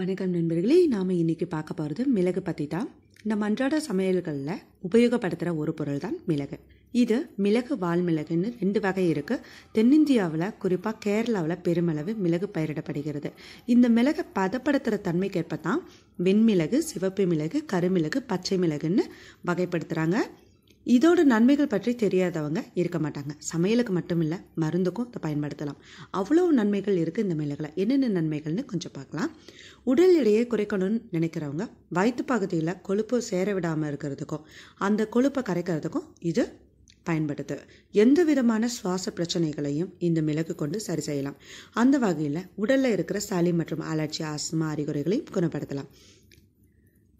வணக்கம் நண்பர்களே நாம் இன்றைக்கி பார்க்க போகிறது மிளகு பற்றி தான் நம்ம அன்றாட சமையல்களில் உபயோகப்படுத்துகிற ஒரு பொருள் தான் மிளகு இது மிளகு வால் மிளகுன்னு ரெண்டு வகை இருக்குது தென்னிந்தியாவில் குறிப்பாக கேரளாவில் பெருமளவு மிளகு பயிரிடப்படுகிறது இந்த மிளகை பதப்படுத்துகிற தன்மைக்கேற்ப தான் வெண்மிளகு சிவப்பு மிளகு கருமிளகு பச்சை மிளகுன்னு வகைப்படுத்துகிறாங்க இதோட நன்மைகள் பற்றி தெரியாதவங்க இருக்க மாட்டாங்க சமையலுக்கு மட்டும் இல்லை மருந்துக்கும் இதை பயன்படுத்தலாம் அவ்வளோ நன்மைகள் இருக்குது இந்த மிளகில் என்னென்ன நன்மைகள்னு கொஞ்சம் பார்க்கலாம் உடல் எடையை குறைக்கணும்னு நினைக்கிறவங்க வயிற்று பகுதியில் கொழுப்பு சேர விடாமல் இருக்கிறதுக்கும் அந்த கொழுப்பை கரைக்கிறதுக்கும் இது பயன்படுது எந்த விதமான சுவாச பிரச்சனைகளையும் இந்த மிளகு கொண்டு சரி செய்யலாம் அந்த வகையில் உடலில் இருக்கிற சளி மற்றும் அலர்ஜி ஆஸ்மா அறிகுறிகளையும் குணப்படுத்தலாம்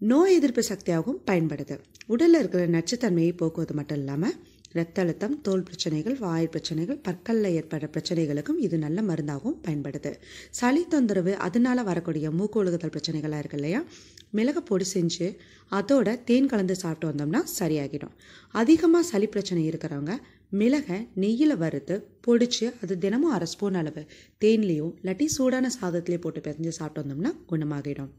நோய் எதிர்ப்பு சக்தியாகவும் பயன்படுது உடலில் இருக்கிற நச்சுத்தன்மையை போக்குவது மட்டும் இல்லாமல் இரத்த அழுத்தம் தோல் பிரச்சனைகள் வாயு பிரச்சனைகள் பற்களில் ஏற்படுற பிரச்சனைகளுக்கும் இது நல்ல மருந்தாகவும் பயன்படுது சளி தொந்தரவு அதனால வரக்கூடிய மூக்கு ஒழுகுதல் பிரச்சனைகளாக இருக்கு இல்லையா மிளகு பொடி செஞ்சு அதோட தேன் கலந்து சாப்பிட்டு வந்தோம்னா சரியாகிடும் அதிகமாக சளி பிரச்சனை இருக்கிறவங்க மிளகை நெய்யில் வறுத்து பொடிச்சு அது தினமும் அரை ஸ்பூன் அளவு தேன்லேயும் இல்லாட்டி சூடான சாதத்துலேயும் போட்டு பிரிஞ்சு சாப்பிட்டு வந்தோம்னா குணமாகிடும்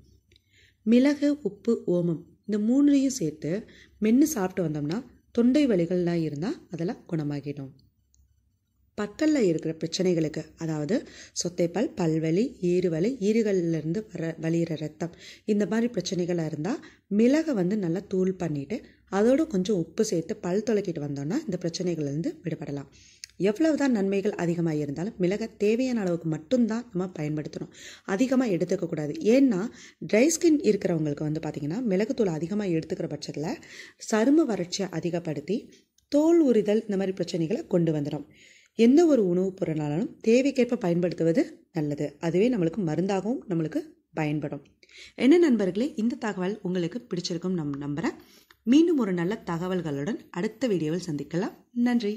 மிளகு உப்பு ஓமம் இந்த மூணுலையும் சேர்த்து மென்று சாப்பிட்டு வந்தோம்னா தொண்டை வலிகள்லாம் இருந்தால் அதெல்லாம் குணமாகிடும் பத்தலில் இருக்கிற பிரச்சனைகளுக்கு அதாவது சொத்தைப்பல் பல்வலி ஈறுவலி ஈறுகளிலிருந்து வர வலிகிற ரத்தம் இந்த மாதிரி பிரச்சனைகளாக இருந்தால் மிளகை வந்து நல்லா தூள் பண்ணிவிட்டு அதோடு கொஞ்சம் உப்பு சேர்த்து பல் தொலைக்கிட்டு வந்தோன்னா இந்த பிரச்சனைகள்லேருந்து விடுபடலாம் எவ்வளவுதான் நன்மைகள் அதிகமாக இருந்தாலும் மிளகை தேவையான அளவுக்கு மட்டும்தான் நம்ம பயன்படுத்தணும் அதிகமாக எடுத்துக்கக்கூடாது ஏன்னா ட்ரை ஸ்கின் இருக்கிறவங்களுக்கு வந்து பார்த்திங்கன்னா மிளகுத்தூள் அதிகமாக எடுத்துக்கிற பட்சத்தில் சரும வறட்சியை அதிகப்படுத்தி தோல் உரிதல் இந்த மாதிரி பிரச்சனைகளை கொண்டு வந்துடும் எந்த ஒரு உணவுப் பொருளானாலும் தேவைக்கேற்ப பயன்படுத்துவது நல்லது அதுவே நம்மளுக்கு மருந்தாகவும் நம்மளுக்கு பயன்படும் என்ன நண்பர்களே இந்த தகவல் உங்களுக்கு பிடிச்சிருக்கும் நம் நம்புகிறேன் மீண்டும் ஒரு நல்ல தகவல்களுடன் அடுத்த வீடியோவில் சந்திக்கலாம் நன்றி